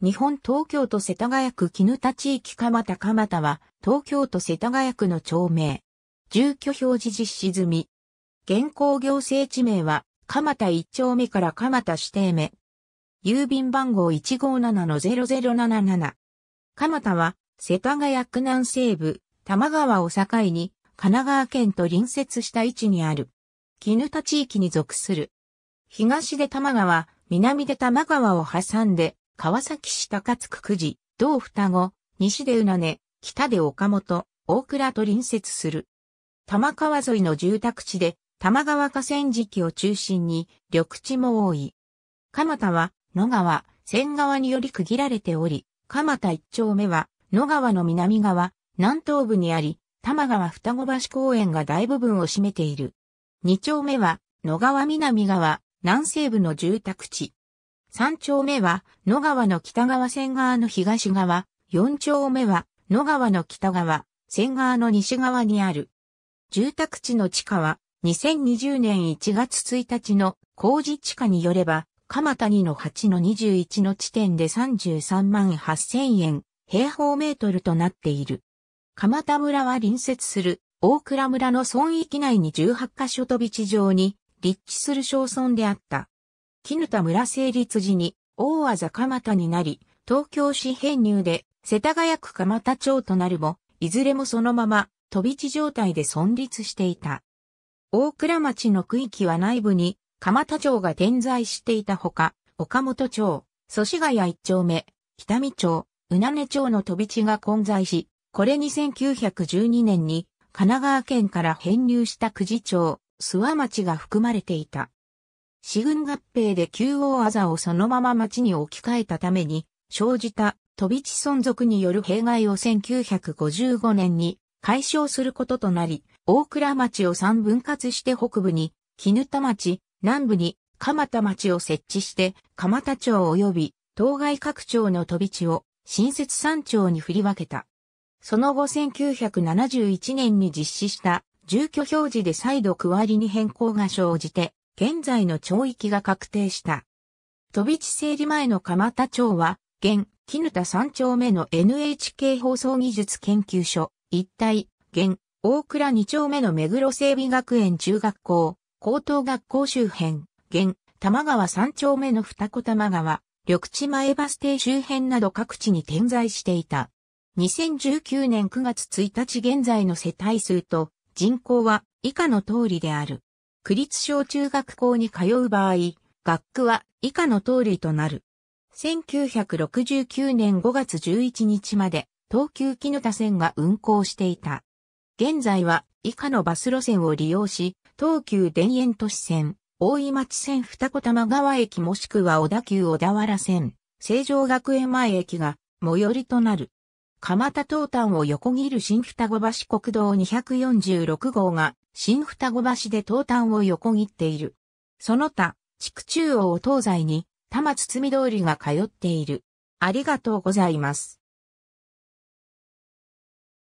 日本東京都世田谷区絹田地域蒲田蒲田は、東京都世田谷区の町名。住居表示実施済み。現行行政地名は、蒲田1丁目から蒲田指定目。郵便番号157-0077。蒲田は、世田谷区南西部、玉川を境に、神奈川県と隣接した位置にある。絹田地域に属する。東で玉川、南で玉川を挟んで、川崎市高津区久慈、同双子、西でうなね、北で岡本、大倉と隣接する。玉川沿いの住宅地で、玉川河川敷を中心に、緑地も多い。蒲田は、野川、仙川により区切られており、蒲田一丁目は、野川の南側、南東部にあり、玉川双子橋公園が大部分を占めている。二丁目は、野川南側、南西部の住宅地。三丁目は野川の北側線側の東側、四丁目は野川の北側、線側の西側にある。住宅地の地下は2020年1月1日の工事地下によれば、鎌谷の8の21の地点で33万8000円平方メートルとなっている。鎌田村は隣接する大倉村の村域内に18カ所飛び地上に立地する小村であった。絹田村成立時に、大和鎌蒲田になり、東京市編入で、世田谷区蒲田町となるも、いずれもそのまま、飛び地状態で存立していた。大倉町の区域は内部に、蒲田町が点在していたほか、岡本町、祖師ヶ谷一丁目、北見町、うなね町の飛び地が混在し、これに1912年に神奈川県から編入した久慈町、諏訪町が含まれていた。死軍合併で旧王あざをそのまま町に置き換えたために、生じた飛び地存続による弊害を1955年に解消することとなり、大倉町を3分割して北部に、絹田町、南部に、蒲田町を設置して、蒲田町及び、当該各町の飛び地を、新設山町に振り分けた。その後1971年に実施した、住居表示で再度区割りに変更が生じて、現在の町域が確定した。飛び地整理前の蒲田町は、現、絹田三丁目の NHK 放送技術研究所、一帯、現、大倉二丁目の目黒整備学園中学校、高等学校周辺、現、玉川三丁目の二子玉川、緑地前バス停周辺など各地に点在していた。2019年9月1日現在の世帯数と人口は以下の通りである。区立小中学校に通う場合、学区は以下の通りとなる。1969年5月11日まで東急の田線が運行していた。現在は以下のバス路線を利用し、東急田園都市線、大井町線二子玉川駅もしくは小田急小田原線、成城学園前駅が最寄りとなる。蒲田東端を横切る新双子橋国道246号が新双子橋で東端を横切っている。その他、地区中央を東西に、多摩堤通りが通っている。ありがとうございます。